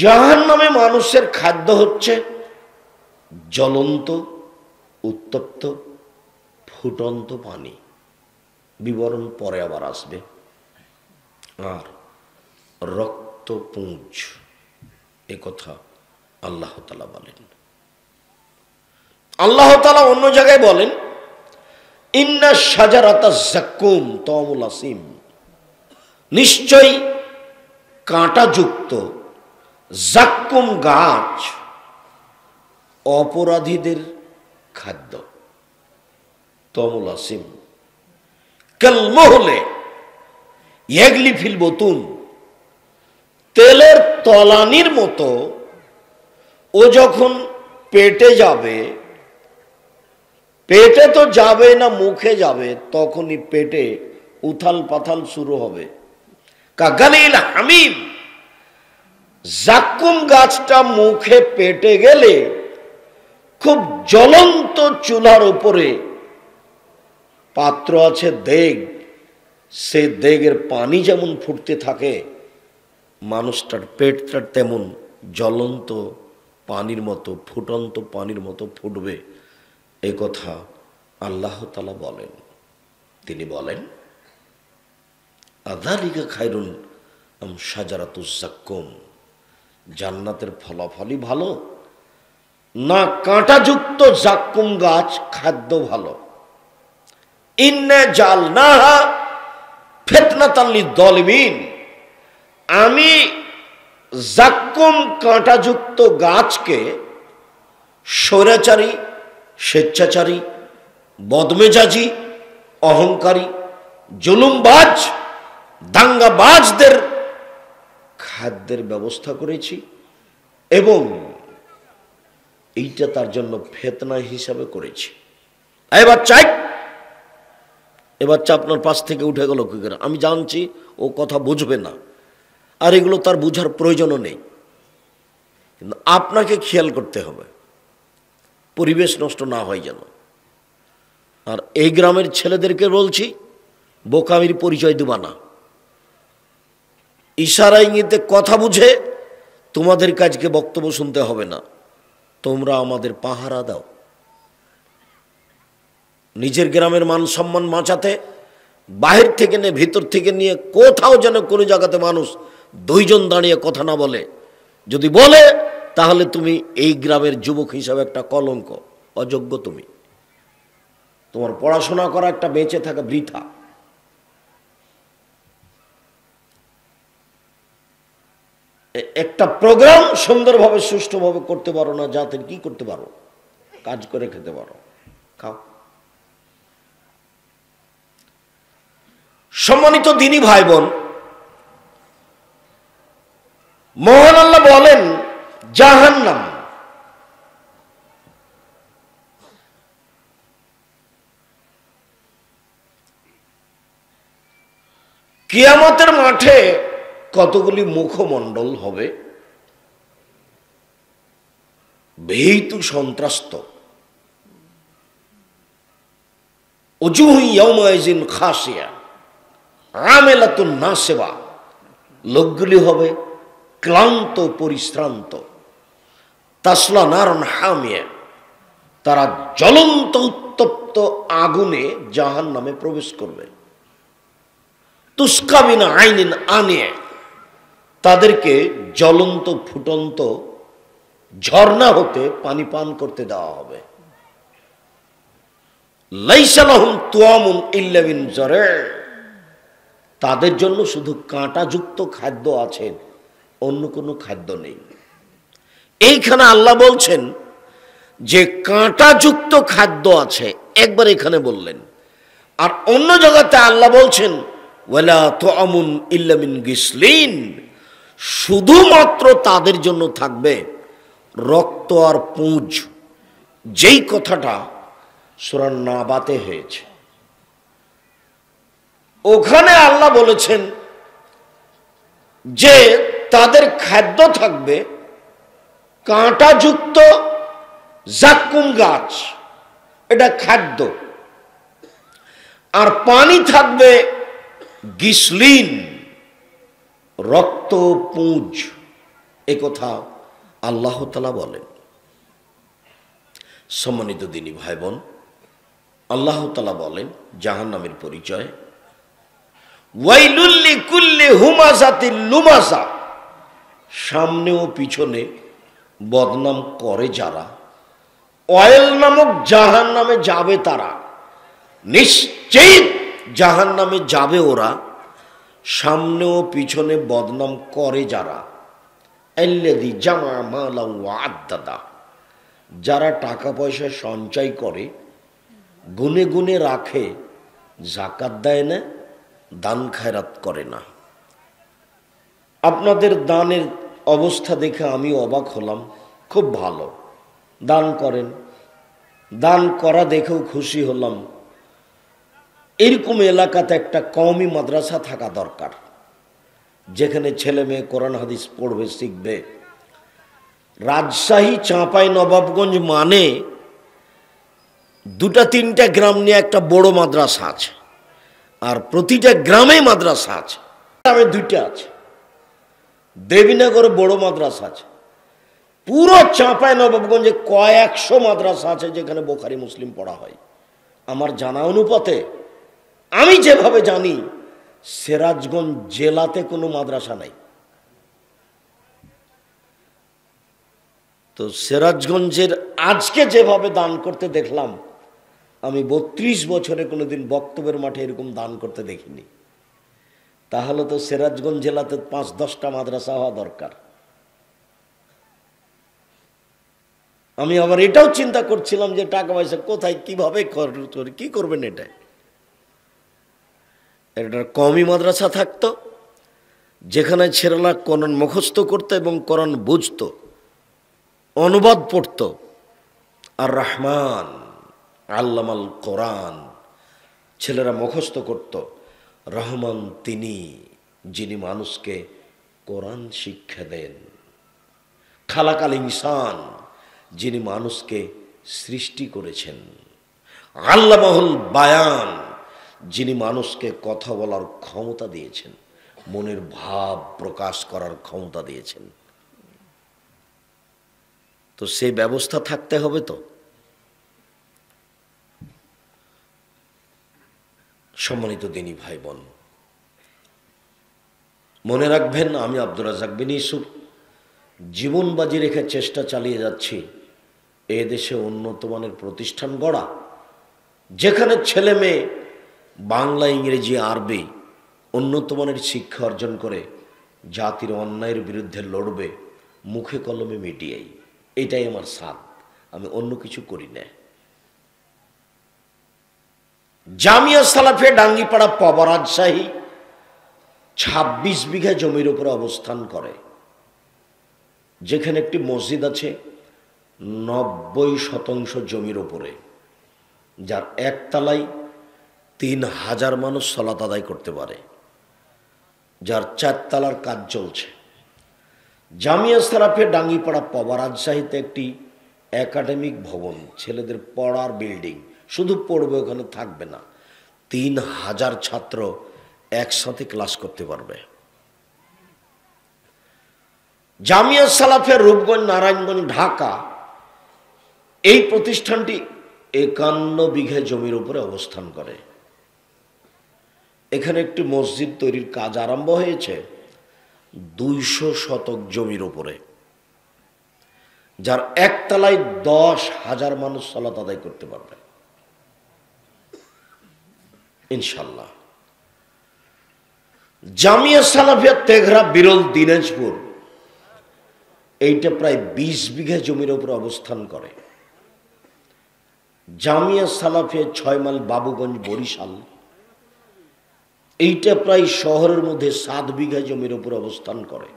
জাহান নামে মানুষের খাদ্য হচ্ছে জ্বলন্ত উত্তপ্ত ফুটন্ত পানি বিবরণ পরে আবার আসবে আর রক্ত পুঁজ একথা আল্লাহ তালা বলেন আল্লাহ তালা অন্য জায়গায় বলেন ইন্না সাজার আতাসম তমুল আসিম নিশ্চয়ই কাঁটাযুক্ত জাক্কুম গাছ অপরাধীদের খাদ্য তমলাসিম কলমহলে কেলমহলে এগলি ফিল বতুন তেলের তলানির মতো ও যখন পেটে যাবে পেটে তো যাবে না মুখে যাবে তখনই পেটে উথাল পাথাল শুরু হবে কাকালিল হামিম জাকুম গাছটা মুখে পেটে গেলে খুব জ্বলন্ত চুলার উপরে পাত্র আছে দেগ সে দেগের পানি যেমন ফুটতে থাকে মানুষটার পেটটা তেমন জ্বলন্ত পানির মতো ফুটন্ত পানির মতো ফুটবে এ কথা আল্লাহ বলেন তিনি বলেন আদালিকা খাইরুন আম সাজারাতুজাক্কুম জান্নাতের ফলাফলই ভালো না কাঁটাযুক্ত জাক্কুম গাছ খাদ্য ভালো ইন্নে জাল না ফেতনাতাল্লি দলমিন আমি জাক্কুম কাঁটাযুক্ত গাছকে স্বৈরাচারী স্বেচ্ছাচারী বদমেজাজি অহংকারী জুলুমবাজ দাঙ্গাবাজদের খাদ্যের ব্যবস্থা করেছি এবং এইটা তার জন্য ফেতনা হিসাবে করেছি এবার চাই এবার চা আপনার পাশ থেকে উঠে গেল কী করে আমি জানছি ও কথা বুঝবে না আর এগুলো তার বুঝার প্রয়োজনও নেই কিন্তু আপনাকে খেয়াল করতে হবে পরিবেশ নষ্ট না হয় যেন আর এই গ্রামের ছেলেদেরকে বলছি বোকামির পরিচয় দেবানা না ইশারা ইঙ্গিতে কথা বুঝে তোমাদের কাজকে বক্তব্য শুনতে হবে না তোমরা আমাদের পাহারা দাও নিজের গ্রামের মান সম্মান বাঁচাতে বাহির থেকে নিয়ে ভিতর থেকে নিয়ে কোথাও যেন কোনো জায়গাতে মানুষ দুইজন দাঁড়িয়ে কথা না বলে যদি বলে তাহলে তুমি এই গ্রামের যুবক হিসাবে একটা কলঙ্ক অযোগ্য তুমি তোমার পড়াশোনা করা একটা বেঁচে থাকা বৃথা একটা প্রোগ্রাম সুন্দরভাবে সুষ্ঠুভাবে করতে পারো না জাতের কি করতে পারো কাজ করে খেতে পারো খাও সম্মানিত দিনই ভাই বোন মোহন আল্লাহ বলেন জাহান্নাম কিয়ামতের মাঠে কতগুলি মুখমণ্ডল হবে ভেহিতু সন্ত্রাস্ত অজুহিন খাসিয়া না সেবা লোকগুলি হবে ক্লান্ত পরিশ্রান্ত তাসলা নারণ হামিয়া তারা জ্বলন্ত উত্তপ্ত আগুনে জাহান নামে প্রবেশ করবে তুস্কাবিন আইনিন আনিয়ে তাদেরকে জ্বলন্ত ফুটন্ত ঝর্ণা হতে পানি পান করতে দেওয়া হবে তাদের জন্য শুধু কাঁটাযুক্ত খাদ্য আছে অন্য কোনো খাদ্য নেই এইখানে আল্লাহ বলছেন যে কাঁটাযুক্ত খাদ্য আছে একবার এখানে বললেন আর অন্য জায়গাতে আল্লাহ বলছেন ওয়েলা তো আমুন ইল্লামিন গিসলিন শুধুমাত্র তাদের জন্য থাকবে রক্ত আর পুঁজ যেই কথাটা সুরান নাবাতে হয়েছে ওখানে আল্লাহ বলেছেন যে তাদের খাদ্য থাকবে কাঁটাযুক্ত জাকুম গাছ এটা খাদ্য আর পানি থাকবে গিসলিন রক্ত পুঁজ এ কথা আল্লাহতালা বলেন সম্মানিত দিনী ভাই বোন তালা বলেন জাহান নামের পরিচয় ওয়াইলুল্লি কুল্লি হুমাসাতি লুমাসা সামনে ও পিছনে বদনাম করে যারা অয়েল নামক জাহান নামে যাবে তারা নিশ্চিত জাহান নামে যাবে ওরা সামনে ও পিছনে বদনাম করে যারা এল্লেদি জামা মালা আদাদা যারা টাকা পয়সা সঞ্চয় করে গুনে গুনে রাখে জাকাত দেয় না দান খায়রাত করে না আপনাদের দানের অবস্থা দেখে আমি অবাক হলাম খুব ভালো দান করেন দান করা দেখেও খুশি হলাম এরকম এলাকাতে একটা কওমি মাদ্রাসা থাকা দরকার যেখানে ছেলে মেয়ে কোরআন হাদিস পড়বে শিখবে রাজশাহী চাঁপাই নবাবগঞ্জ মানে দুটা তিনটা গ্রাম নিয়ে একটা বড় মাদ্রাসা আছে আর প্রতিটা গ্রামে মাদ্রাসা আছে গ্রামে দুইটা আছে দেবীনগর বড় মাদ্রাসা আছে পুরো চাঁপাই নবাবগঞ্জে কয়েকশো মাদ্রাসা আছে যেখানে বোখারি মুসলিম পড়া হয় আমার জানা অনুপাতে আমি যেভাবে জানি সেরাজগঞ্জ জেলাতে কোনো মাদ্রাসা নাই তো সেরাজগঞ্জের আজকে যেভাবে দান করতে দেখলাম আমি বত্রিশ বছরে কোনোদিন বক্তব্যের মাঠে এরকম দান করতে দেখিনি তাহলে তো সেরাজগঞ্জ জেলাতে পাঁচ দশটা মাদ্রাসা হওয়া দরকার আমি আবার এটাও চিন্তা করছিলাম যে টাকা পয়সা কোথায় কিভাবে কি কী করবেন এটায় একটা কমই মাদ্রাসা থাকতো যেখানে ছেলেরা করণ মুখস্থ করত এবং করণ বুঝত অনুবাদ পড়ত আর রহমান আল্লামাল কোরআন ছেলেরা মুখস্থ করত রহমান তিনি যিনি মানুষকে কোরআন শিক্ষা দেন খালাকাল ইনসান যিনি মানুষকে সৃষ্টি করেছেন আল্লামাহুল বায়ান যিনি মানুষকে কথা বলার ক্ষমতা দিয়েছেন মনের ভাব প্রকাশ করার ক্ষমতা দিয়েছেন তো সে ব্যবস্থা থাকতে হবে তো সম্মানিত দিনী ভাই বোন মনে রাখবেন আমি আব্দুর রাজাক বিন ইসুফ জীবন বাজি রেখে চেষ্টা চালিয়ে যাচ্ছি এ দেশে উন্নত মানের প্রতিষ্ঠান গড়া যেখানে ছেলে মেয়ে বাংলা ইংরেজি আরবি উন্নত মানের শিক্ষা অর্জন করে জাতির অন্যায়ের বিরুদ্ধে লড়বে মুখে কলমে মিটিয়েই এটাই আমার সাদ আমি অন্য কিছু করি না জামিয়া সালাফে ডাঙ্গিপাড়া পবরাজশাহী ২৬ ছাব্বিশ বিঘা জমির উপরে অবস্থান করে যেখানে একটি মসজিদ আছে নব্বই শতাংশ জমির ওপরে যার একতলায় তিন হাজার মানুষ সলাত আদায় করতে পারে যার চারতলার কাজ চলছে জামিয়া সারাফে ডাঙ্গিপাড়া পাওয়া রাজশাহীতে একটি একাডেমিক ভবন ছেলেদের পড়ার বিল্ডিং শুধু পড়বে ওখানে থাকবে না তিন হাজার ছাত্র একসাথে ক্লাস করতে পারবে জামিয়া সালাফে রূপগঞ্জ নারায়ণগঞ্জ ঢাকা এই প্রতিষ্ঠানটি একান্ন বিঘে জমির উপরে অবস্থান করে এখানে একটি মসজিদ তৈরির কাজ আরম্ভ হয়েছে দুইশো শতক জমির উপরে যার একতলায় দশ হাজার মানুষ সলাত আদায় করতে পারবে ইনশাল্লাহ জামিয়া সালাফিয়া তেঘরা বিরল দিনাজপুর এইটা প্রায় ২০ বিঘে জমির উপর অবস্থান করে জামিয়া সালাফিয়া ছয় মাইল বাবুগঞ্জ বরিশাল এইটা প্রায় শহরের মধ্যে সাত বিঘা জমির উপর অবস্থান করে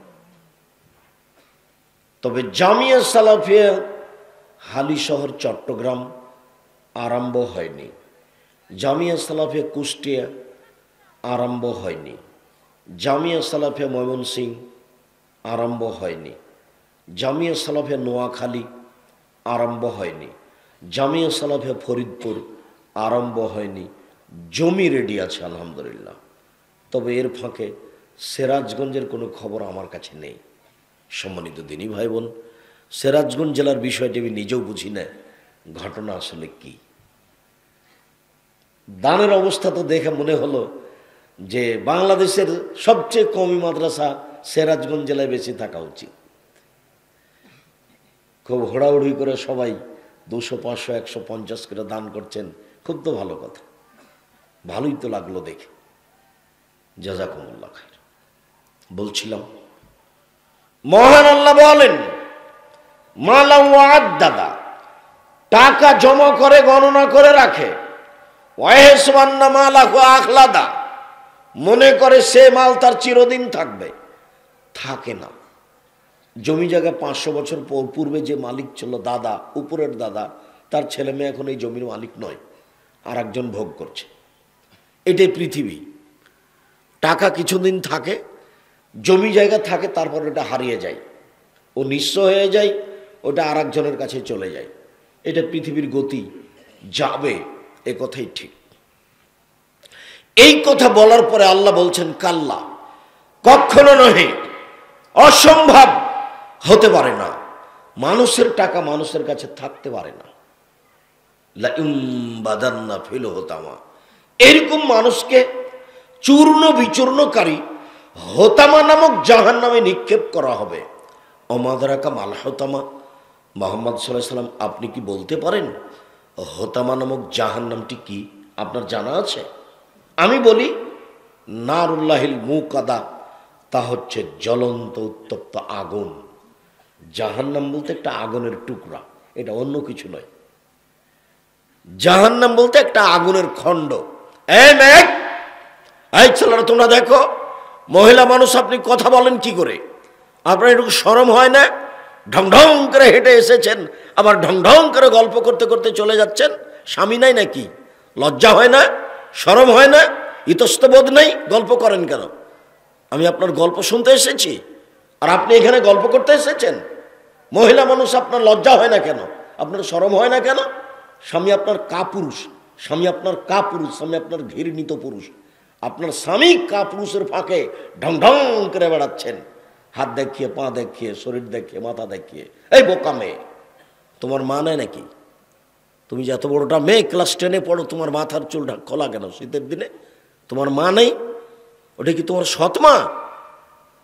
তবে জামিয়া সালাফিয়া হালি শহর চট্টগ্রাম আরম্ভ হয়নি জামিয়া সালাফিয়া কুষ্টিয়া আরম্ভ হয়নি জামিয়া সালাফিয়া ময়মনসিং আরম্ভ হয়নি জামিয়া সালাফিয়া নোয়াখালী আরম্ভ হয়নি জামিয়া সালাফিয়া ফরিদপুর আরম্ভ হয়নি জমি রেডি আছে আলহামদুলিল্লাহ তবে এর ফাঁকে সেরাজগঞ্জের কোনো খবর আমার কাছে নেই সম্মানিত দিনী ভাই বোন সেরাজগঞ্জ জেলার বিষয়টি আমি নিজেও বুঝি না ঘটনা আসলে কি দানের অবস্থা তো দেখে মনে হলো যে বাংলাদেশের সবচেয়ে কমই মাদ্রাসা সেরাজগঞ্জ জেলায় বেশি থাকা উচিত খুব হোড়াহুড়ি করে সবাই দুশো পাঁচশো একশো পঞ্চাশ করে দান করছেন খুব তো ভালো কথা ভালোই তো লাগলো দেখে জাজাকুমুল্লা খাই বলছিলাম মহান আল্লাহ বলেন মালাম দাদা টাকা জমা করে গণনা করে রাখে ওয়াহেসমান্না মালাহু আখলাদা মনে করে সে মাল তার চিরদিন থাকবে থাকে না জমি জায়গা পাঁচশো বছর পূর্বে যে মালিক ছিল দাদা উপরের দাদা তার ছেলে মেয়ে এখন এই জমির মালিক নয় আর একজন ভোগ করছে এটাই পৃথিবী টাকা কিছুদিন থাকে জমি জায়গা থাকে তারপর ওটা হারিয়ে যায় ও নিঃস্ব হয়ে যায় ওটা আর একজনের কাছে চলে যায় এটা পৃথিবীর গতি যাবে এ কথাই ঠিক এই কথা বলার পরে আল্লাহ বলছেন কাল্লা কখনো নহে অসম্ভব হতে পারে না মানুষের টাকা মানুষের কাছে থাকতে পারে না এরকম মানুষকে চূর্ণ বিচূর্ণকারী হোতামা নামক জাহান নামে নিক্ষেপ করা হবে অমাদারাকা মাল হোতামা মোহাম্মদ সাল্লাহ সাল্লাম আপনি কি বলতে পারেন হোতামা নামক জাহান নামটি কি আপনার জানা আছে আমি বলি নারুল্লাহিল মুকাদা তা হচ্ছে জ্বলন্ত উত্তপ্ত আগুন জাহান্নাম বলতে একটা আগুনের টুকরা এটা অন্য কিছু নয় জাহান্নাম বলতে একটা আগুনের খণ্ড এক এই ছেলেরা তোমরা দেখো মহিলা মানুষ আপনি কথা বলেন কি করে আপনার একটু সরম হয় না ঢং ঢং করে হেঁটে এসেছেন আবার ঢং ঢং করে গল্প করতে করতে চলে যাচ্ছেন স্বামী নাই নাকি লজ্জা হয় না সরম হয় না ইতস্তবোধ নেই গল্প করেন কেন আমি আপনার গল্প শুনতে এসেছি আর আপনি এখানে গল্প করতে এসেছেন মহিলা মানুষ আপনার লজ্জা হয় না কেন আপনার সরম হয় না কেন স্বামী আপনার কাপুরুষ স্বামী আপনার কাপুরুষ স্বামী আপনার ঘৃণিত পুরুষ আপনার স্বামী কাপুরুষের ফাঁকে ঢং ঢং করে বেড়াচ্ছেন হাত দেখিয়ে পা দেখিয়ে শরীর দেখিয়ে মাথা দেখিয়ে এই বোকা মেয়ে তোমার মা নেয় নাকি তুমি যে এত বড়টা মেয়ে ক্লাস টেনে পড়ো তোমার মাথার চুল খোলা কেন শীতের দিনে তোমার মা নেই ওটা কি তোমার সৎমা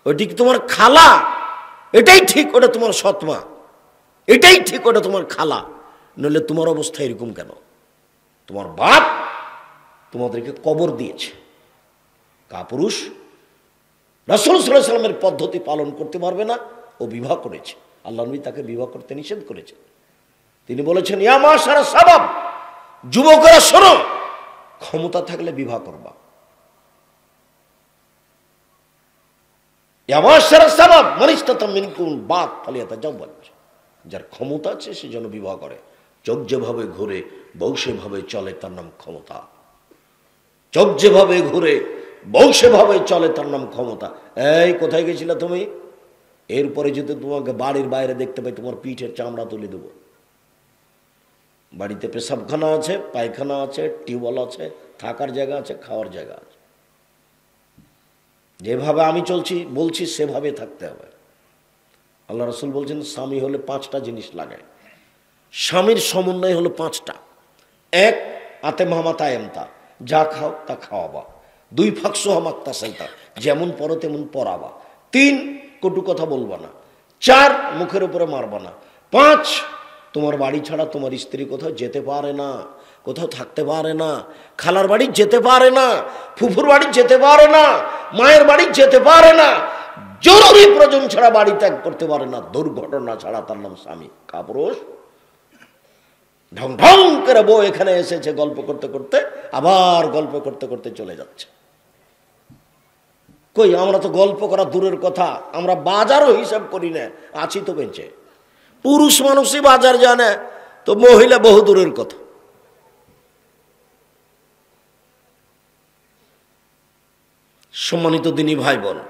ওটি কি তোমার খালা এটাই ঠিক ওটা তোমার সৎমা এটাই ঠিক ওটা তোমার খালা নইলে তোমার অবস্থা এরকম কেন তোমার বাপ তোমাদেরকে কবর দিয়েছে কাপুরুষ রসুল সাল্লাহ সাল্লামের পদ্ধতি পালন করতে পারবে না ও বিবাহ করেছে আল্লাহ নবী তাকে বিবাহ করতে নিষেধ করেছেন তিনি বলেছেন ইয়ামা সারা সাবাব যুবকরা শোনো ক্ষমতা থাকলে বিবাহ করবা যার ক্ষমতা আছে সে যেন বিবাহ করে চোখ যেভাবে ঘুরে বউ ভাবে চলে তার নাম ক্ষমতা চোখ যেভাবে ঘুরে বংশেভাবে চলে তার নাম ক্ষমতা এই কোথায় গেছিলা তুমি এরপরে যদি তোমাকে বাড়ির বাইরে দেখতে পাই তোমার পিঠের চামড়া তুলে দেব বাড়িতে পেশাবখানা আছে পায়খানা আছে টিউবওয়েল আছে থাকার জায়গা আছে খাওয়ার জায়গা আছে যেভাবে আমি চলছি বলছি সেভাবে থাকতে হবে আল্লাহ রসুল বলছেন স্বামী হলে পাঁচটা জিনিস লাগে স্বামীর সমন্বয় হলো পাঁচটা এক আতে মামা তা এমতা যা খাও তা খাওয়াবা দুই ফাঁক হামাক তাসাইতা যেমন পরো তেমন পরাবা তিন কটু কথা বলবো না চার মুখের উপরে মারবা না পাঁচ তোমার বাড়ি ছাড়া তোমার স্ত্রী কোথাও যেতে পারে না কোথাও থাকতে পারে না খালার বাড়ি যেতে পারে না ফুফুর বাড়ি যেতে পারে না মায়ের বাড়ি যেতে পারে না জরুরি প্রয়োজন ছাড়া বাড়ি ত্যাগ করতে পারে না দুর্ঘটনা ছাড়া তার নাম স্বামী কাপুরুষ ঢং ঢং করে বউ এখানে এসেছে গল্প করতে করতে আবার গল্প করতে করতে চলে যাচ্ছে কই আমরা তো গল্প করা দূরের কথা আমরা বাজারও হিসাব করি না আছি তো বেঞ্চে পুরুষ মানুষই বাজার জানে তো মহিলা বহু দূরের কথা সম্মানিত দিনী ভাই বোন